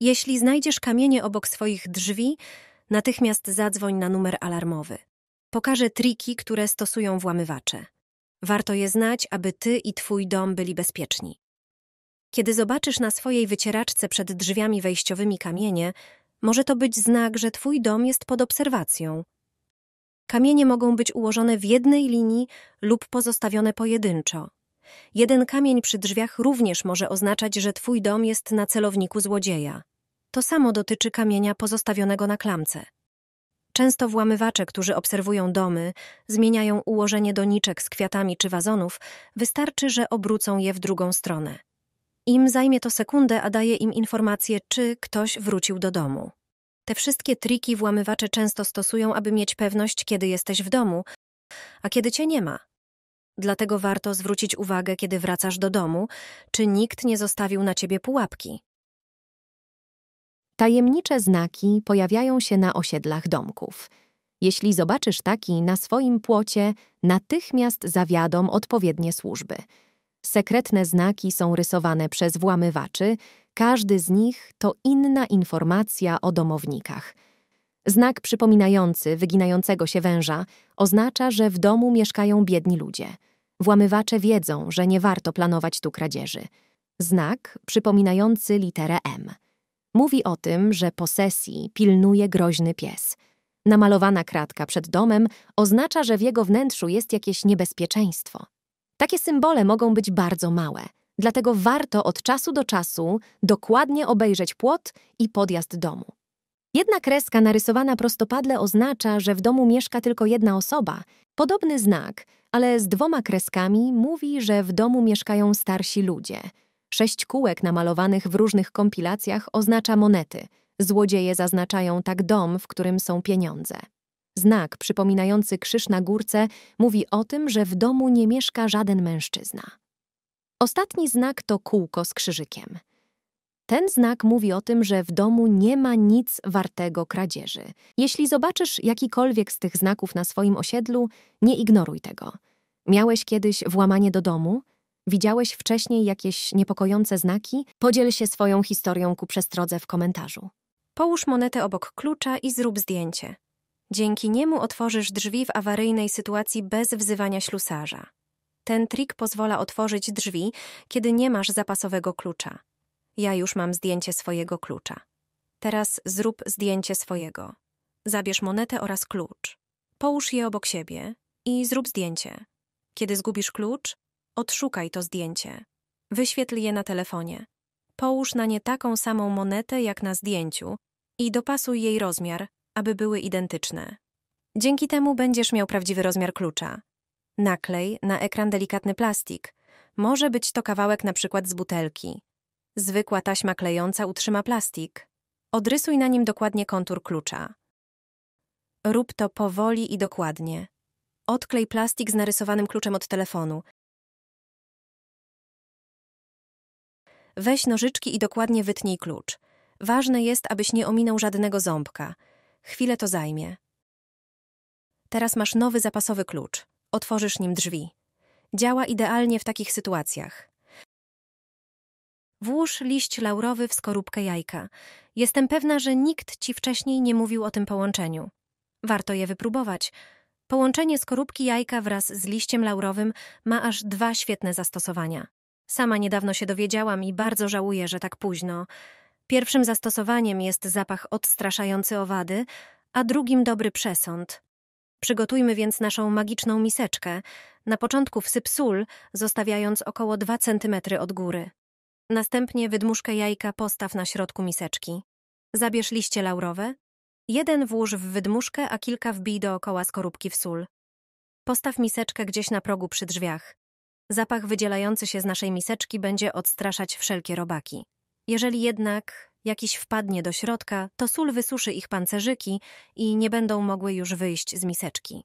Jeśli znajdziesz kamienie obok swoich drzwi, natychmiast zadzwoń na numer alarmowy. Pokażę triki, które stosują włamywacze. Warto je znać, aby ty i twój dom byli bezpieczni. Kiedy zobaczysz na swojej wycieraczce przed drzwiami wejściowymi kamienie, może to być znak, że twój dom jest pod obserwacją. Kamienie mogą być ułożone w jednej linii lub pozostawione pojedynczo. Jeden kamień przy drzwiach również może oznaczać, że twój dom jest na celowniku złodzieja. To samo dotyczy kamienia pozostawionego na klamce. Często włamywacze, którzy obserwują domy, zmieniają ułożenie doniczek z kwiatami czy wazonów, wystarczy, że obrócą je w drugą stronę. Im zajmie to sekundę, a daje im informację, czy ktoś wrócił do domu. Te wszystkie triki włamywacze często stosują, aby mieć pewność, kiedy jesteś w domu, a kiedy cię nie ma dlatego warto zwrócić uwagę, kiedy wracasz do domu, czy nikt nie zostawił na ciebie pułapki. Tajemnicze znaki pojawiają się na osiedlach domków. Jeśli zobaczysz taki na swoim płocie, natychmiast zawiadom odpowiednie służby. Sekretne znaki są rysowane przez włamywaczy, każdy z nich to inna informacja o domownikach. Znak przypominający wyginającego się węża oznacza, że w domu mieszkają biedni ludzie – Włamywacze wiedzą, że nie warto planować tu kradzieży. Znak przypominający literę M. Mówi o tym, że posesji pilnuje groźny pies. Namalowana kratka przed domem oznacza, że w jego wnętrzu jest jakieś niebezpieczeństwo. Takie symbole mogą być bardzo małe, dlatego warto od czasu do czasu dokładnie obejrzeć płot i podjazd domu. Jedna kreska narysowana prostopadle oznacza, że w domu mieszka tylko jedna osoba. Podobny znak ale z dwoma kreskami mówi, że w domu mieszkają starsi ludzie. Sześć kółek namalowanych w różnych kompilacjach oznacza monety. Złodzieje zaznaczają tak dom, w którym są pieniądze. Znak przypominający krzyż na górce mówi o tym, że w domu nie mieszka żaden mężczyzna. Ostatni znak to kółko z krzyżykiem. Ten znak mówi o tym, że w domu nie ma nic wartego kradzieży. Jeśli zobaczysz jakikolwiek z tych znaków na swoim osiedlu, nie ignoruj tego. Miałeś kiedyś włamanie do domu? Widziałeś wcześniej jakieś niepokojące znaki? Podziel się swoją historią ku przestrodze w komentarzu. Połóż monetę obok klucza i zrób zdjęcie. Dzięki niemu otworzysz drzwi w awaryjnej sytuacji bez wzywania ślusarza. Ten trik pozwala otworzyć drzwi, kiedy nie masz zapasowego klucza. Ja już mam zdjęcie swojego klucza. Teraz zrób zdjęcie swojego. Zabierz monetę oraz klucz. Połóż je obok siebie i zrób zdjęcie. Kiedy zgubisz klucz, odszukaj to zdjęcie. Wyświetl je na telefonie. Połóż na nie taką samą monetę jak na zdjęciu i dopasuj jej rozmiar, aby były identyczne. Dzięki temu będziesz miał prawdziwy rozmiar klucza. Naklej na ekran delikatny plastik. Może być to kawałek na przykład z butelki. Zwykła taśma klejąca utrzyma plastik. Odrysuj na nim dokładnie kontur klucza. Rób to powoli i dokładnie. Odklej plastik z narysowanym kluczem od telefonu. Weź nożyczki i dokładnie wytnij klucz. Ważne jest, abyś nie ominął żadnego ząbka. Chwilę to zajmie. Teraz masz nowy zapasowy klucz. Otworzysz nim drzwi. Działa idealnie w takich sytuacjach. Włóż liść laurowy w skorupkę jajka. Jestem pewna, że nikt ci wcześniej nie mówił o tym połączeniu. Warto je wypróbować. Połączenie skorupki jajka wraz z liściem laurowym ma aż dwa świetne zastosowania. Sama niedawno się dowiedziałam i bardzo żałuję, że tak późno. Pierwszym zastosowaniem jest zapach odstraszający owady, a drugim dobry przesąd. Przygotujmy więc naszą magiczną miseczkę. Na początku wsyp sól, zostawiając około 2 cm od góry. Następnie wydmuszkę jajka postaw na środku miseczki. Zabierz liście laurowe, Jeden włóż w wydmuszkę, a kilka wbij dookoła skorupki w sól. Postaw miseczkę gdzieś na progu przy drzwiach. Zapach wydzielający się z naszej miseczki będzie odstraszać wszelkie robaki. Jeżeli jednak jakiś wpadnie do środka, to sól wysuszy ich pancerzyki i nie będą mogły już wyjść z miseczki.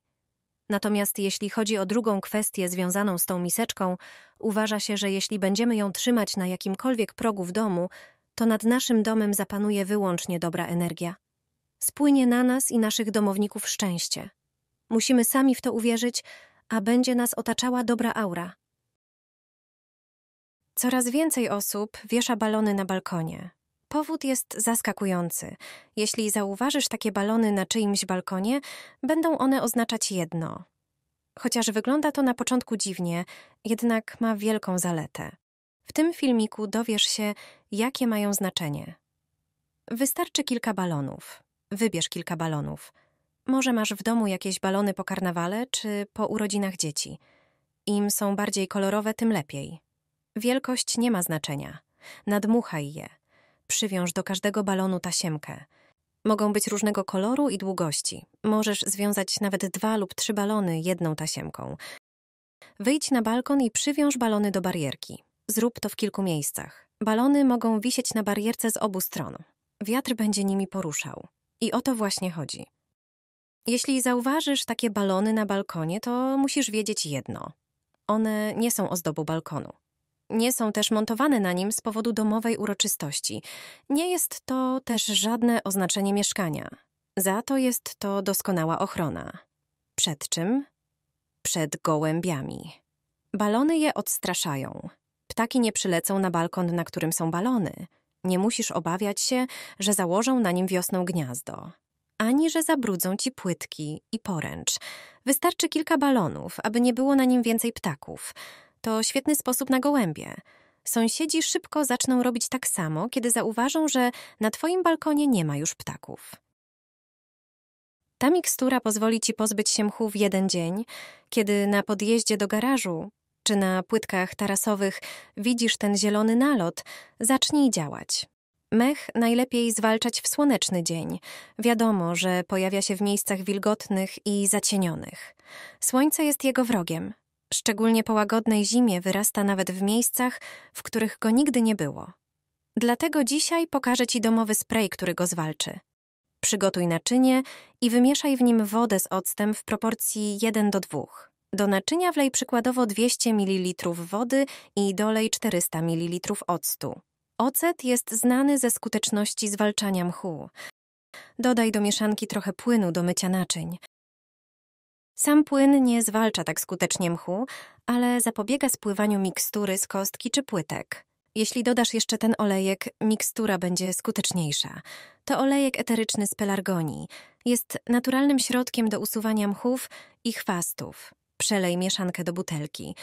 Natomiast jeśli chodzi o drugą kwestię związaną z tą miseczką, uważa się, że jeśli będziemy ją trzymać na jakimkolwiek progu w domu, to nad naszym domem zapanuje wyłącznie dobra energia spłynie na nas i naszych domowników szczęście. Musimy sami w to uwierzyć, a będzie nas otaczała dobra aura. Coraz więcej osób wiesza balony na balkonie. Powód jest zaskakujący. Jeśli zauważysz takie balony na czyimś balkonie, będą one oznaczać jedno. Chociaż wygląda to na początku dziwnie, jednak ma wielką zaletę. W tym filmiku dowiesz się, jakie mają znaczenie. Wystarczy kilka balonów. Wybierz kilka balonów. Może masz w domu jakieś balony po karnawale czy po urodzinach dzieci. Im są bardziej kolorowe, tym lepiej. Wielkość nie ma znaczenia. Nadmuchaj je. Przywiąż do każdego balonu tasiemkę. Mogą być różnego koloru i długości. Możesz związać nawet dwa lub trzy balony jedną tasiemką. Wyjdź na balkon i przywiąż balony do barierki. Zrób to w kilku miejscach. Balony mogą wisieć na barierce z obu stron. Wiatr będzie nimi poruszał. I o to właśnie chodzi. Jeśli zauważysz takie balony na balkonie, to musisz wiedzieć jedno. One nie są ozdobą balkonu. Nie są też montowane na nim z powodu domowej uroczystości. Nie jest to też żadne oznaczenie mieszkania. Za to jest to doskonała ochrona. Przed czym? Przed gołębiami. Balony je odstraszają. Ptaki nie przylecą na balkon, na którym są balony. Nie musisz obawiać się, że założą na nim wiosną gniazdo, ani że zabrudzą ci płytki i poręcz. Wystarczy kilka balonów, aby nie było na nim więcej ptaków. To świetny sposób na gołębie. Sąsiedzi szybko zaczną robić tak samo, kiedy zauważą, że na twoim balkonie nie ma już ptaków. Ta mikstura pozwoli ci pozbyć się mchu w jeden dzień, kiedy na podjeździe do garażu czy na płytkach tarasowych widzisz ten zielony nalot, zacznij działać. Mech najlepiej zwalczać w słoneczny dzień. Wiadomo, że pojawia się w miejscach wilgotnych i zacienionych. Słońce jest jego wrogiem. Szczególnie po łagodnej zimie wyrasta nawet w miejscach, w których go nigdy nie było. Dlatego dzisiaj pokażę Ci domowy spray, który go zwalczy. Przygotuj naczynie i wymieszaj w nim wodę z octem w proporcji 1 do 2. Do naczynia wlej przykładowo 200 ml wody i dolej 400 ml octu. Ocet jest znany ze skuteczności zwalczania mchu. Dodaj do mieszanki trochę płynu do mycia naczyń. Sam płyn nie zwalcza tak skutecznie mchu, ale zapobiega spływaniu mikstury z kostki czy płytek. Jeśli dodasz jeszcze ten olejek, mikstura będzie skuteczniejsza. To olejek eteryczny z pelargonii. Jest naturalnym środkiem do usuwania mchów i chwastów. Przelej mieszankę do butelki.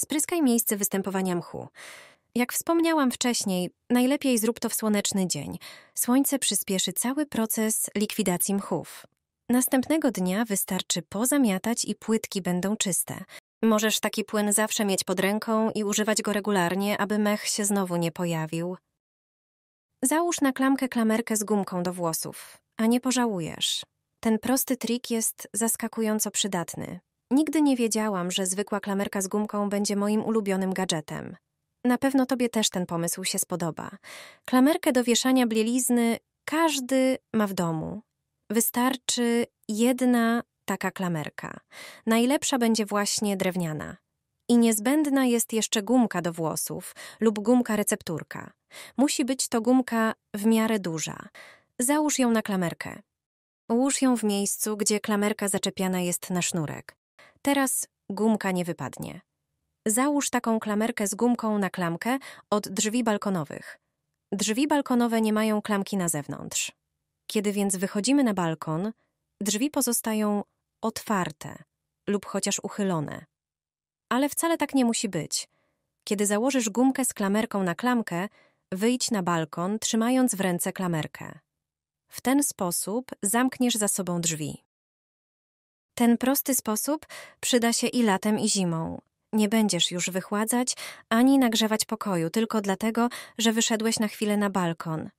Spryskaj miejsce występowania mchu. Jak wspomniałam wcześniej, najlepiej zrób to w słoneczny dzień. Słońce przyspieszy cały proces likwidacji mchów. Następnego dnia wystarczy pozamiatać i płytki będą czyste. Możesz taki płyn zawsze mieć pod ręką i używać go regularnie, aby mech się znowu nie pojawił. Załóż na klamkę klamerkę z gumką do włosów, a nie pożałujesz. Ten prosty trik jest zaskakująco przydatny. Nigdy nie wiedziałam, że zwykła klamerka z gumką będzie moim ulubionym gadżetem. Na pewno tobie też ten pomysł się spodoba. Klamerkę do wieszania bielizny każdy ma w domu. Wystarczy jedna taka klamerka. Najlepsza będzie właśnie drewniana. I niezbędna jest jeszcze gumka do włosów lub gumka recepturka. Musi być to gumka w miarę duża. Załóż ją na klamerkę. Ułóż ją w miejscu, gdzie klamerka zaczepiana jest na sznurek. Teraz gumka nie wypadnie. Załóż taką klamerkę z gumką na klamkę od drzwi balkonowych. Drzwi balkonowe nie mają klamki na zewnątrz. Kiedy więc wychodzimy na balkon, drzwi pozostają otwarte lub chociaż uchylone. Ale wcale tak nie musi być. Kiedy założysz gumkę z klamerką na klamkę, wyjdź na balkon, trzymając w ręce klamerkę. W ten sposób zamkniesz za sobą drzwi. Ten prosty sposób przyda się i latem, i zimą. Nie będziesz już wychładzać ani nagrzewać pokoju tylko dlatego, że wyszedłeś na chwilę na balkon,